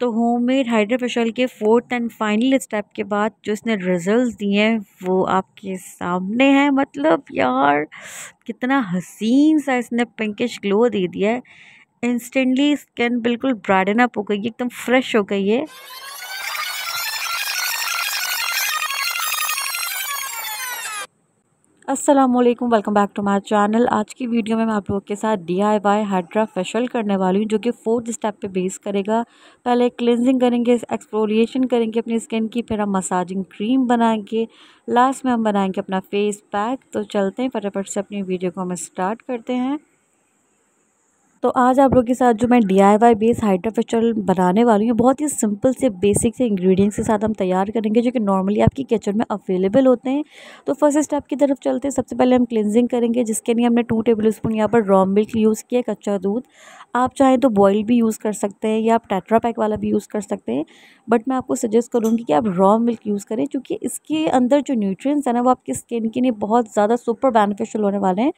तो home made hydra के fourth and final step के बाद जो इसने रिजल्ट दिए हैं वो आपके सामने हैं मतलब यार कितना हसीन सा इसने पिंकिश ग्लो दे दिया है इंस्टेंटली स्किन बिल्कुल ब्राइडन अप हो गई है एकदम फ्रेश हो गई है अस्सलाम वालेकुम welcome back to my channel आज की वीडियो में मैं आप लोगों के साथ D I Y hydra facial करने वाली हूँ जो कि फोर्थ स्टेप पे बेस करेगा पहले क्लिनजिंग करेंगे एक्सप्लोरिएशन करेंगे अपनी स्किन की फिर हम मसाजिंग क्रीम बनाएंगे लास्ट में हम बनाएंगे अपना फेस पैक तो चलते हैं फटाफट से अपनी वीडियो को हम स्टार्ट करते हैं तो आज आप लोगों के साथ जो मैं D I Y base hydra बनाने वाली हूँ बहुत ही सिंपल से बेसिक से इंग्रेडिएंट्स के साथ हम तैयार करेंगे जो कि नॉर्मली आपकी किचन में अवेलेबल होते हैं तो फर्स्ट स्टेप की तरफ चलते हैं सबसे पहले हम क्लिनजिंग करेंगे जिसके लिए हमने टू टेबल स्पून यहाँ पर रॉ मिल्क यूज़ किया कच्चा दूध आप चाहें तो बॉयल भी यूज़ कर सकते हैं या आप टेट्रा पैक वाला भी यूज़ कर सकते हैं बट मैं आपको सजेस्ट करूँगी कि आप रॉ मिल्क यूज़ करें क्योंकि इसके अंदर जो न्यूट्रिएंट्स हैं ना वो आपकी स्किन के लिए बहुत ज़्यादा सुपर बेनिफिशियल होने वाले हैं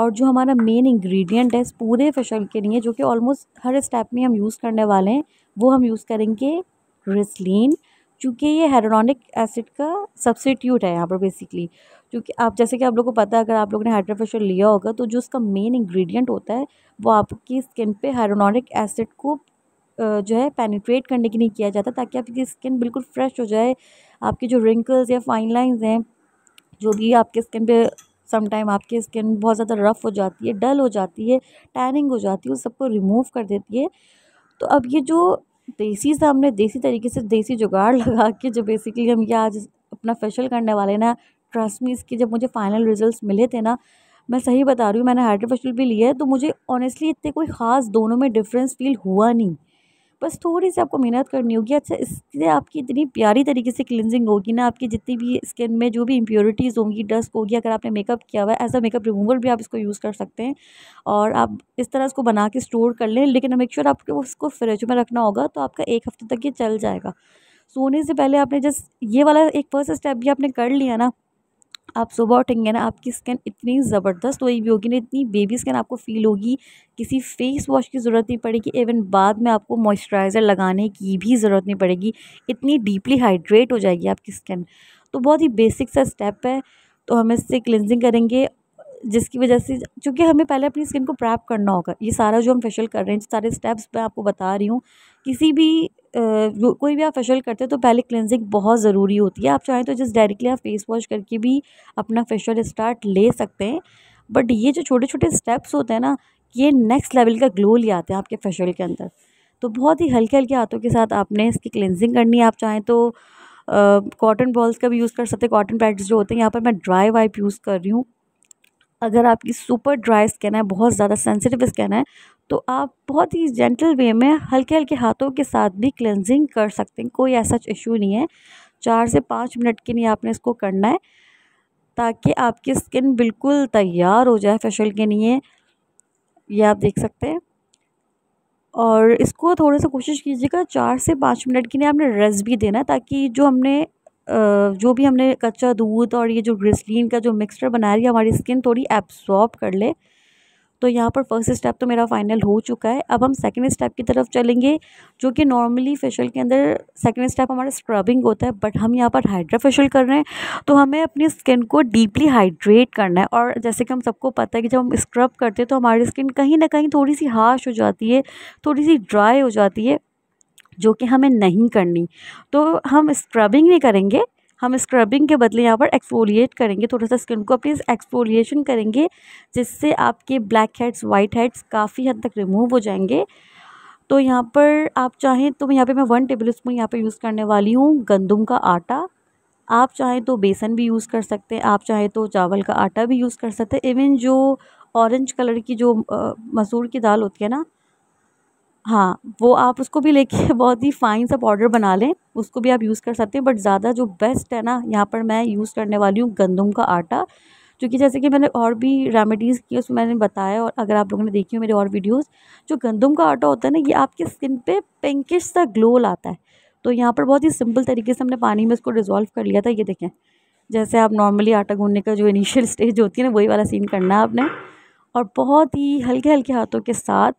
और जो हमारा मेन इंग्रेडिएंट है इस पूरे फेशियल के लिए जो कि ऑलमोस्ट हर स्टेप में हम यूज़ करने वाले हैं वो हम यूज़ करेंगे रिसलिन चूँकि ये हेरोनिक एसिड का सब्सिट्यूट है यहाँ पर बेसिकली क्योंकि आप जैसे कि आप लोगों को पता है अगर आप लोगों ने हाइड्रोफेशियल लिया होगा तो जो उसका मेन इंग्रेडिएंट होता है वो आपकी स्किन पे हेरोडोनिक एसिड को जो है पेनिट्रेट करने के लिए किया जाता है ताकि आपकी स्किन बिल्कुल फ्रेश हो जाए आपके जो रिंकल्स या फाइन लाइन्स हैं जो भी आपके स्किन पे समटाइम आपकी स्किन बहुत ज़्यादा रफ़ हो जाती है डल हो जाती है टैनिंग हो जाती है उस सबको रिमूव कर देती है तो अब ये जो देसी सा हमने देसी तरीके से देसी जुगाड़ लगा के जो बेसिकली हम ये आज अपना फेशियल करने वाले ना ट्रस्ट मी इसके जब मुझे फाइनल रिजल्ट्स मिले थे ना मैं सही बता रही हूँ मैंने हाइड्रो फेशियल भी लिया है तो मुझे ऑनेस्टली इतने कोई ख़ास दोनों में डिफरेंस फील हुआ नहीं बस थोड़ी सी आपको मेहनत करनी होगी अच्छा इससे आपकी इतनी प्यारी तरीके से क्लिनजिंग होगी ना आपकी जितनी भी स्किन में जो भी इम्प्योरिटीज़ होंगी डस्ट होगी अगर आपने मेकअप किया हुआ है एज अ मेकअप रिमूवर भी आप इसको यूज़ कर सकते हैं और आप इस तरह इसको बना के स्टोर कर लें लेकिन मेक श्योर आपको उसको फ्रिज में रखना होगा तो आपका एक हफ्ते तक ये चल जाएगा सोने से पहले आपने जस्ट ये वाला एक फर्स्ट स्टेप भी आपने कर लिया ना आप सुबह उठेंगे ना आपकी स्किन इतनी ज़बरदस्त हुई भी होगी ना इतनी बेबी स्किन आपको फील होगी किसी फेस वॉश की ज़रूरत नहीं पड़ेगी इवन बाद में आपको मॉइस्चराइज़र लगाने की भी ज़रूरत नहीं पड़ेगी इतनी डीपली हाइड्रेट हो जाएगी आपकी स्किन तो बहुत ही बेसिक सा स्टेप है तो हम इससे क्लिनजिंग करेंगे जिसकी वजह से चूँकि हमें पहले अपनी स्किन को प्रैप करना होगा ये सारा जो हम फेशियल कर रहे हैं सारे स्टेप्स मैं आपको बता रही हूँ किसी भी कोई भी आप फेशियल करते हैं तो पहले क्लेंजिंग बहुत ज़रूरी होती है आप चाहें तो जस्ट डायरेक्टली आप फेस वॉश करके भी अपना फेशियल स्टार्ट ले सकते हैं बट ये जो छोटे छोटे स्टेप्स होते हैं ना ये नेक्स्ट लेवल का ग्लो ले आते हैं आपके फेशियल के अंदर तो बहुत ही हल्के हल्के हाथों के साथ आपने इसकी क्लेंजिंग करनी है आप चाहें तो कॉटन बॉल्स का भी यूज़ कर सकते हैं कॉटन पैड्स जो होते हैं यहाँ पर मैं ड्राई वाइप यूज़ कर रही हूँ अगर आपकी सुपर ड्राई स्किन है बहुत ज़्यादा सेंसिटिव स्किन है तो आप बहुत ही जेंटल वे में हल्के हल्के हाथों के साथ भी क्लेंजिंग कर सकते हैं कोई ऐसा इशू नहीं है चार से पाँच मिनट के लिए आपने इसको करना है ताकि आपकी स्किन बिल्कुल तैयार हो जाए फेशियल के लिए ये आप देख सकते हैं और इसको थोड़ा सा कोशिश कीजिएगा चार से पाँच मिनट के लिए आपने रेस्ट भी देना है ताकि जो हमने जो भी हमने कच्चा दूध और ये जो ग्रिसलिन का जो मिक्सचर बना रही है हमारी स्किन थोड़ी एब्सॉर्ब कर ले तो यहाँ पर फर्स्ट स्टेप तो मेरा फाइनल हो चुका है अब हम सेकेंड स्टेप की तरफ चलेंगे जो कि नॉर्मली फेशियल के अंदर सेकेंड स्टेप हमारा स्क्रबिंग होता है बट हम यहाँ पर हाइड्रा फेशियल कर रहे हैं तो हमें अपनी स्किन को डीपली हाइड्रेट करना है और जैसे कि हम सबको पता है कि जब हम स्क्रब करते हैं तो हमारी स्किन कहीं ना कहीं थोड़ी सी हाश हो जाती है थोड़ी सी ड्राई हो जाती है जो कि हमें नहीं करनी तो हम स्क्रबिंग नहीं करेंगे हम स्क्रबिंग के बदले यहाँ पर एक्सफोलिएट करेंगे थोड़ा सा स्किन को अपनी एक्सफोलिएशन करेंगे जिससे आपके ब्लैक हेड्स वाइट हेड्स काफ़ी हद तक रिमूव हो जाएंगे तो यहाँ पर आप चाहें तो यहाँ पे मैं वन टेबल स्पून यहाँ पर यूज़ करने वाली हूँ गंदम का आटा आप चाहें तो बेसन भी यूज़ कर सकते हैं आप चाहें तो चावल का आटा भी यूज़ कर सकते हैं इवन जो ऑरेंज कलर की जो मसूर की दाल होती है ना हाँ वो आप उसको भी लेके बहुत ही फ़ाइन सा पाउडर बना लें उसको भी आप यूज़ कर सकते हैं बट ज़्यादा जो बेस्ट है ना यहाँ पर मैं यूज़ करने वाली हूँ गंदम का आटा क्योंकि जैसे कि मैंने और भी रेमेडीज़ की उसमें मैंने बताया और अगर आप लोगों ने देखी हो मेरे और वीडियोस जो गंदम का आटा होता है ना ये आपकी स्किन पे पिंकिश सा ग्लो लाता है तो यहाँ पर बहुत ही सिंपल तरीके से हमने पानी में इसको डिज़ोल्व कर लिया था ये देखें जैसे आप नॉर्मली आटा गूंदने का जो इनिशियल स्टेज होती है ना वही वाला सीन करना है आपने और बहुत ही हल्के हल्के हाथों के साथ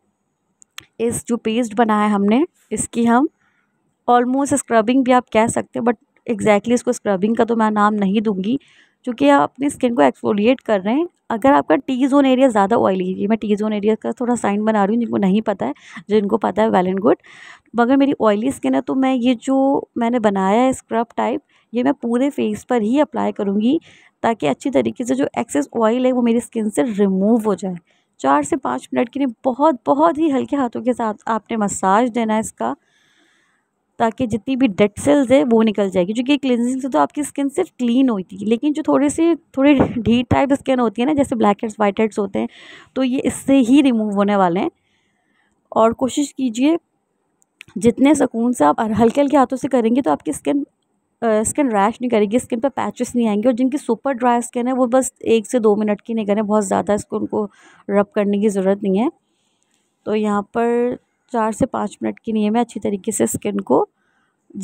इस जो पेस्ट बनाया हमने इसकी हम ऑलमोस्ट स्क्रबिंग भी आप कह सकते हैं बट एग्जैक्टली इसको स्क्रबिंग का तो मैं नाम नहीं दूंगी क्योंकि आप अपनी स्किन को एक्सफोलिएट कर रहे हैं अगर आपका टी जोन एरिया ज़्यादा ऑयली है मैं टी जोन एरिया का थोड़ा साइन बना रही हूँ जिनको नहीं पता है जिनको पता है वेल एंड गुड मगर मेरी ऑयली स्किन है तो मैं ये जो मैंने बनाया है स्क्रब टाइप ये मैं पूरे फेस पर ही अप्लाई करूँगी ताकि अच्छी तरीके से जो एक्सेस ऑयल है वो मेरी स्किन से रिमूव हो जाए चार से पाँच मिनट के लिए बहुत बहुत ही हल्के हाथों के साथ आपने मसाज देना है इसका ताकि जितनी भी डेड सेल्स है वो निकल जाएगी क्योंकि क्लिनजिंग से तो आपकी स्किन सिर्फ क्लीन होती है लेकिन जो थोड़े से थोड़े ढीर टाइप स्किन होती है ना जैसे ब्लैक हेड्स वाइट हेड्स होते हैं तो ये इससे ही रिमूव होने वाले हैं और कोशिश कीजिए जितने सुकून से आप हल्के हल्के हाथों से करेंगे तो आपकी स्किन स्किन रैश नहीं करेगी स्किन पर पैचेस नहीं आएंगे और जिनकी सुपर ड्राई स्किन है वो बस एक से दो मिनट की नहीं करें बहुत ज़्यादा इसको उनको रब करने की ज़रूरत नहीं है तो यहाँ पर चार से पाँच मिनट के लिए मैं अच्छी तरीके से स्किन को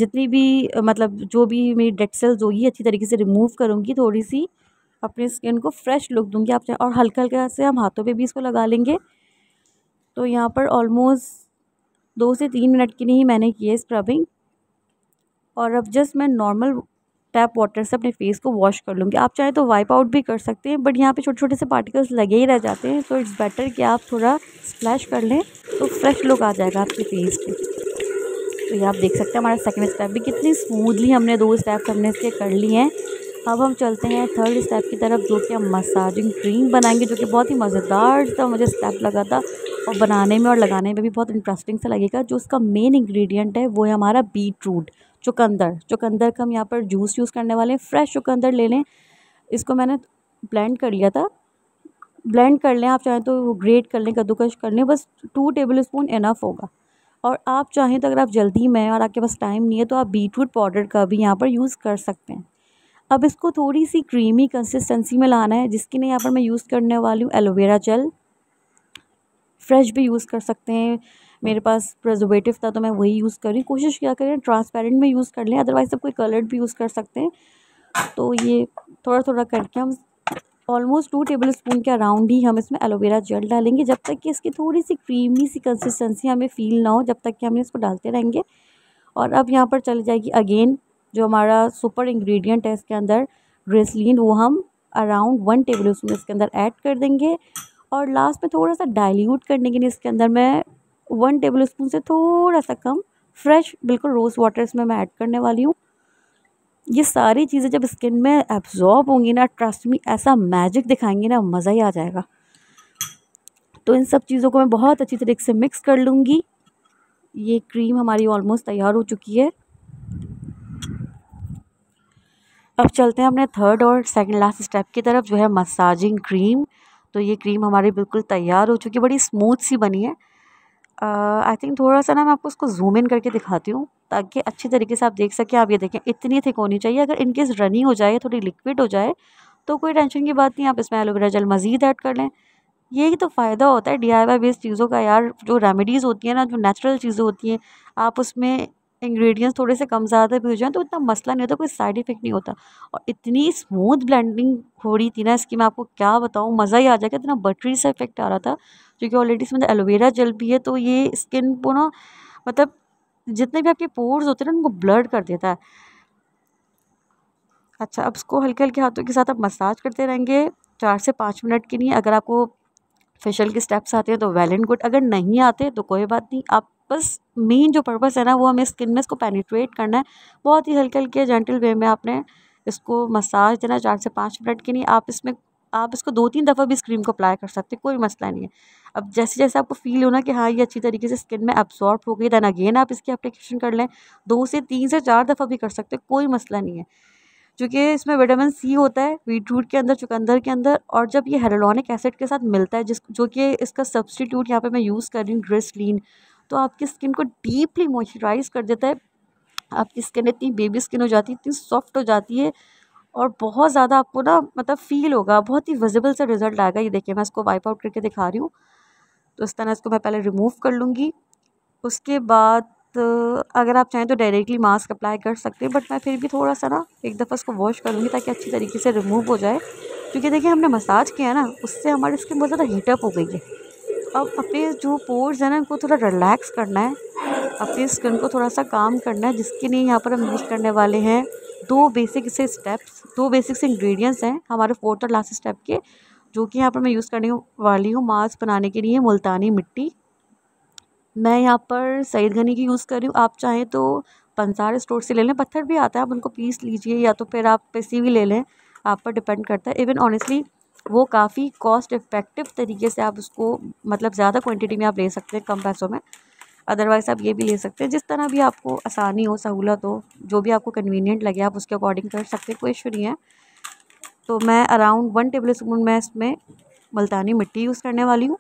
जितनी भी मतलब जो भी मेरी डेड सेल्स होगी अच्छी तरीके से रिमूव करूँगी थोड़ी सी अपनी स्किन को फ्रेश लुक दूँगी आप और हल्का हल्के से हम हाथों पे भी इसको लगा लेंगे तो यहाँ पर ऑलमोस्ट दो से तीन मिनट के लिए ही मैंने की है स्क्रबिंग और अब जस्ट मैं नॉर्मल टैप वाटर से अपने फेस को वॉश कर लूँगी आप चाहे तो वाइप आउट भी कर सकते हैं बट यहाँ पे छोटे छोटे से पार्टिकल्स लगे ही रह जाते हैं तो इट्स बेटर कि आप थोड़ा स्प्लैश कर लें तो फ्रेश लुक आ जाएगा आपके फेस पे तो ये आप देख सकते हैं हमारा सेकेंड स्टेप भी कितनी स्मूथली हमने दो स्टेप्स हमने इसके कर लिए हैं अब हम चलते हैं थर्ड स्टेप की तरफ जो कि हम मसाजिंग क्रीम बनाएंगे जो कि बहुत ही मज़ेदार था मुझे स्टेप लगा था और बनाने में और लगाने में भी बहुत इंटरेस्टिंग सा लगेगा जो उसका मेन इंग्रेडिएंट है वो है हमारा बीट रूट चुकंदर चुकंदर का हम यहाँ पर जूस यूज़ करने वाले हैं फ्रेश चुकंदर ले लें इसको मैंने ब्लेंड कर लिया था ब्लेंड कर लें आप चाहें तो वो ग्रेट कर लें कद्दूकश कर लें बस टू टेबल स्पून इनफ होगा और आप चाहें तो अगर आप जल्दी में और आपके पास टाइम नहीं है तो आप बीटरूट पाउडर का भी यहाँ पर यूज़ कर सकते हैं अब इसको थोड़ी सी क्रीमी कंसिस्टेंसी में लाना है जिसके लिए यहाँ पर मैं यूज़ करने वाली हूँ एलोवेरा जेल फ्रेश भी यूज़ कर सकते हैं मेरे पास प्रजर्वेटिव था तो मैं वही यूज़ कर रही कोशिश क्या करें ट्रांसपेरेंट में यूज़ कर लें अदरवाइज़ आप कोई कलर्ड भी यूज़ कर सकते हैं तो ये थोड़ा थोड़ा करके हम ऑलमोस्ट टू टेबल स्पून के अराउंड ही हम इसमें एलोवेरा जेल डालेंगे जब तक कि इसकी थोड़ी सी क्रीमी सी कंसिस्टेंसी हमें फील ना हो जब तक कि हम इसको डालते रहेंगे और अब यहाँ पर चली जाएगी अगेन जो हमारा सुपर इंग्रेडिएंट है इसके अंदर ग्रेसलिन वो हम अराउंड वन टेबल स्पून इसके अंदर ऐड कर देंगे और लास्ट में थोड़ा सा डायल्यूट करने के लिए इसके अंदर मैं वन टेबल स्पून से थोड़ा सा कम फ्रेश बिल्कुल रोज़ वाटर इसमें मैं ऐड करने वाली हूँ ये सारी चीज़ें जब स्किन में एब्जॉर्ब होंगी ना ट्रस्ट में ऐसा मैजिक दिखाएंगी ना मज़ा ही आ जाएगा तो इन सब चीज़ों को मैं बहुत अच्छी तरीके से मिक्स कर लूँगी ये क्रीम हमारी ऑलमोस्ट तैयार हो चुकी है अब चलते हैं अपने थर्ड और सेकंड लास्ट स्टेप की तरफ जो है मसाजिंग क्रीम तो ये क्रीम हमारी बिल्कुल तैयार हो चुकी है बड़ी स्मूथ सी बनी है आई थिंक थोड़ा सा ना मैं आपको उसको जूम इन करके दिखाती हूँ ताकि अच्छी तरीके से आप देख सकें आप ये देखें इतनी थिक होनी चाहिए अगर इनकेस रनी हो जाए थोड़ी लिक्विड हो जाए तो कोई टेंशन की बात नहीं आप इसमें एलोवेरा जल मज़ीद ऐड कर लें यही तो फ़ायदा होता है डी आई वाई बेस्ड चीज़ों का यार जो रेमेडीज़ होती हैं ना जो नेचुरल चीज़ें होती हैं आप उसमें इंग्रेडिएंट्स थोड़े से कम ज़्यादा भी हो जाए तो इतना मसला नहीं होता कोई साइड इफ़ेक्ट नहीं होता और इतनी स्मूथ ब्लेंडिंग हो रही थी ना इसकी मैं आपको क्या बताऊँ मज़ा ही आ जाएगा इतना बटरी सा इफेक्ट आ रहा था क्योंकि ऑलरेडी इसमें एलोवेरा जल भी है तो ये स्किन को ना मतलब जितने भी आपके पोर्स होते हैं ना उनको ब्लड कर देता है अच्छा अब इसको हल्के हल्के हाथों के साथ आप मसाज करते रहेंगे चार से पाँच मिनट के लिए अगर आपको फेशियल के स्टेप्स आते हैं तो वेल एंड गुड अगर नहीं आते तो कोई बात नहीं आप पर्पस मेन जो पर्पस है ना वो हमें स्किन में इसको पेनिट्रेट करना है बहुत ही हल्के हल्के जेंटल वे में आपने इसको मसाज देना चार से पाँच मिनट के लिए आप इसमें आप इसको दो तीन दफ़ा भी इस क्रीम को अप्लाई कर सकते हैं कोई मसला नहीं है अब जैसे जैसे आपको फील होना कि हाँ ये अच्छी तरीके से स्किन में एब्जॉर्ब हो गई दैन अगेन आप इसकी अप्लीकेशन कर लें दो से तीन से चार दफ़ा भी कर सकते हैं कोई मसला नहीं है चूँकि इसमें विटामिन सी होता है रूट के अंदर चुकंदर के अंदर और जब ये हेरोलॉनिक एसिड के साथ मिलता है जिस जो कि इसका सब्सटीट्यूट यहाँ पे मैं यूज़ कर रही हूँ ग्रेसलिन तो आपकी स्किन को डीपली मॉइस्चराइज कर देता है आपकी स्किन इतनी बेबी स्किन हो जाती है इतनी सॉफ्ट हो जाती है और बहुत ज़्यादा आपको ना मतलब फ़ील होगा बहुत ही विजिबल सा रिजल्ट आएगा ये देखिए मैं इसको वाइप आउट करके दिखा रही हूँ तो इस तरह इसको मैं पहले रिमूव कर लूँगी उसके बाद तो अगर आप चाहें तो डायरेक्टली मास्क अप्लाई कर सकते हैं बट मैं फिर भी थोड़ा सा ना एक दफ़ा इसको वॉश करूँगी ताकि अच्छी तरीके से रिमूव हो जाए क्योंकि देखिए हमने मसाज किया ना उससे हमारी स्किन बहुत ज़्यादा हीटअप हो गई है अब अपने जो पोर्स है ना उनको थोड़ा रिलैक्स करना है अपनी स्किन को थोड़ा सा काम करना है जिसके लिए यहाँ पर हम यूज़ करने वाले हैं दो बेसिक से स्टेप्स दो बेसिक से इंग्रेडिएंट्स हैं हमारे फोर्थ और लास्ट स्टेप के जो कि यहाँ पर मैं यूज़ करने वाली हूँ मास्क बनाने के लिए मुल्तानी मिट्टी मैं यहाँ पर सईद घनी की यूज़ कर रही हूँ आप चाहें तो पंसार स्टोर से ले लें पत्थर भी आता है आप उनको पीस लीजिए या तो फिर आप पैसे भी ले लें आप पर डिपेंड करता है इवन ऑनेस्टली वो काफ़ी कॉस्ट इफ़ेक्टिव तरीके से आप उसको मतलब ज़्यादा क्वांटिटी में आप ले सकते हैं कम पैसों में अदरवाइज़ आप ये भी ले सकते हैं जिस तरह भी आपको आसानी हो सहूलत हो जो भी आपको कन्वीनियंट लगे आप उसके अकॉर्डिंग कर सकते हैं कोई इशू नहीं है तो मैं अराउंड वन टेबल स्पून मैं इसमें मुल्तानी मिट्टी यूज़ करने वाली हूँ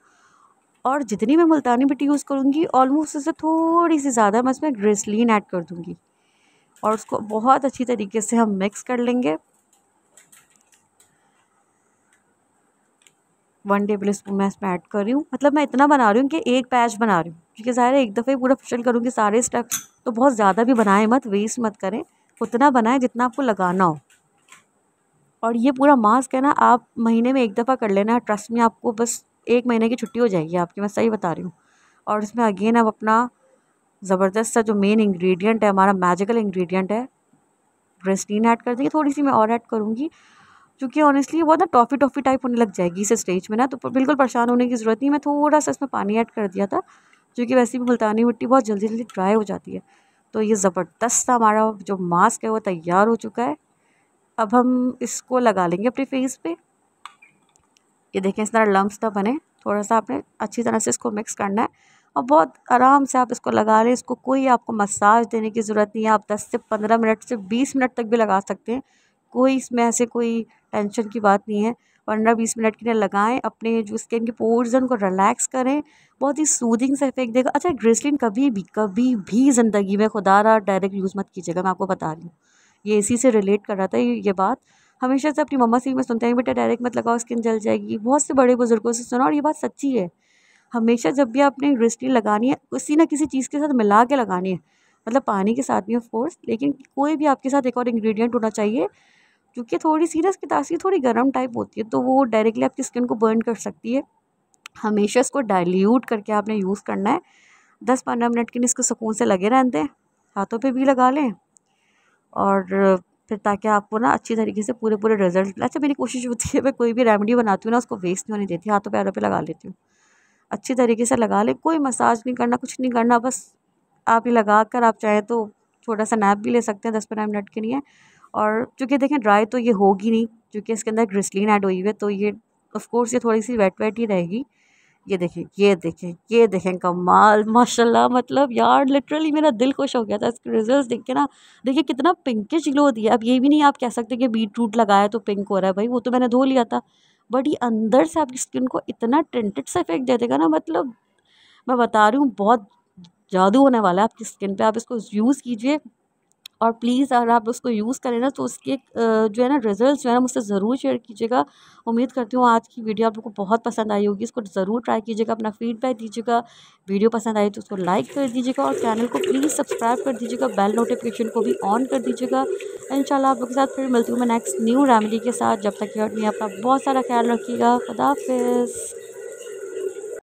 और जितनी मैं मुल्तानी मिट्टी यूज़ करूँगी ऑलमोस्ट उससे थोड़ी सी ज़्यादा मैं इसमें ग्रेसलिन ऐड कर दूँगी और उसको बहुत अच्छी तरीके से हम मिक्स कर लेंगे वन टेबल स्पून मैं इसमें ऐड कर रही हूँ मतलब मैं इतना बना रही हूँ कि एक पैच बना रही हूँ क्योंकि ज़ाहिर है एक दफ़े पूरा फिशल करूँगी सारे स्टेप तो बहुत ज़्यादा भी बनाएं मत वेस्ट मत करें उतना बनाएं जितना आपको लगाना हो और ये पूरा मास्क है ना आप महीने में एक दफ़ा कर लेना ट्रस्ट में आपको बस एक महीने की छुट्टी हो जाएगी आपकी मैं सही बता रही हूँ और इसमें अगेन आप अपना ज़बरदस्त सा जो मेन इंग्रेडिएंट है हमारा मैजिकल इंग्रेडिएंट है ब्रेस्टीन ऐड कर देंगे थोड़ी सी मैं और ऐड करूँगी क्योंकि ऑनेस्टली वो ना टॉफ़ी टॉफ़ी टाइप होने लग जाएगी इस स्टेज में ना तो बिल्कुल परेशान होने की ज़रूरत नहीं मैं थोड़ा सा इसमें पानी ऐड कर दिया था जो कि वैसे भी मुल्तानी मिट्टी बहुत जल्दी जल्दी ड्राई हो जाती है तो ये ज़बरदस्त हमारा जो मास्क है वो तैयार हो चुका है अब हम इसको लगा लेंगे अपने फेस पे ये देखें इस तरह लम्ब ना बने थोड़ा सा आपने अच्छी तरह से इसको मिक्स करना है और बहुत आराम से आप इसको लगा लें इसको कोई आपको मसाज देने की ज़रूरत नहीं है आप 10 से 15 मिनट से 20 मिनट तक भी लगा सकते हैं कोई इसमें ऐसे कोई टेंशन की बात नहीं है पंद्रह बीस मिनट के लिए लगाएं अपने जो स्किन के पोर्स हैं उनको रिलैक्स करें बहुत ही सूदिंग सा इफेक्ट देगा अच्छा ग्रेसलिन कभी भी कभी भी ज़िंदगी में खुदा रहा डायरेक्ट यूज़ मत कीजिएगा मैं आपको बता रही हूँ ये इसी से रिलेट कर रहा था ये बात हमेशा से अपनी मम्मा से मैं सुनते हैं बेटा डायरेक्ट मत लगाओ स्किन जल जाएगी बहुत से बड़े बुजुर्गों से सुना और ये बात सच्ची है हमेशा जब भी आपने ग्रेसलिन लगानी है किसी ना किसी चीज़ के साथ मिला के लगानी है मतलब पानी के साथ भी ऑफ कोर्स लेकिन कोई भी आपके साथ एक और इंग्रेडिएंट होना चाहिए क्योंकि थोड़ी सीरस की तासीर थोड़ी गर्म टाइप होती है तो वो डायरेक्टली आपकी स्किन को बर्न कर सकती है हमेशा इसको डाइल्यूट करके आपने यूज़ करना है दस पंद्रह मिनट के लिए इसको सुकून से लगे रहने दें हाथों पर भी लगा लें और फिर ताकि आपको ना अच्छी तरीके से पूरे पूरे रिजल्ट अच्छा मेरी कोशिश होती है मैं कोई भी रेमेडी बनाती हूँ ना उसको वेस्ट नहीं होने देती हाथों पैरों पे लगा लेती हूँ अच्छी तरीके से लगा लें कोई मसाज नहीं करना कुछ नहीं करना बस आप ये लगा कर आप चाहें तो छोटा सा नैप भी ले सकते हैं दस पंद्रह मिनट के लिए और चूँकि देखें ड्राई तो ये होगी नहीं क्योंकि इसके अंदर ग्रिसलिन ऐड हुई है तो ये ऑफकोर्स ये थोड़ी सी वेट वेट ही रहेगी ये देखें ये देखें ये देखें कमाल माशाल्लाह मतलब यार लिटरली मेरा दिल खुश हो गया था इसके रिजल्ट्स देख के ना देखिए कितना पिंकिश ग्लो दिया अब ये भी नहीं आप कह सकते कि बीट रूट लगाया तो पिंक हो रहा है भाई वो तो मैंने धो लिया था बट ये अंदर से आपकी स्किन को इतना टेंटेड सा इफेक्ट दे देगा ना मतलब मैं बता रही हूँ बहुत जादू होने वाला है आपकी स्किन पर आप इसको यूज़ कीजिए और प्लीज़ अगर आप उसको यूज़ करें ना तो उसके जो है ना रिज़ल्ट जो है ना मुझसे ज़रूर शेयर कीजिएगा उम्मीद करती हूँ आज की वीडियो आप लोग को बहुत पसंद आई होगी इसको ज़रूर ट्राई कीजिएगा अपना फीडबैक दीजिएगा वीडियो पसंद आई तो उसको लाइक कर दीजिएगा और चैनल को प्लीज़ सब्सक्राइब कर दीजिएगा बेल नोटिफिकेशन को भी ऑन कर दीजिएगा इन आप लोग के साथ फिर मिलती हूँ मैं नेक्स्ट न्यू रेमेडी के साथ जब तक अपनी अपना बहुत सारा ख्याल रखिएगा खुदा हाफिज़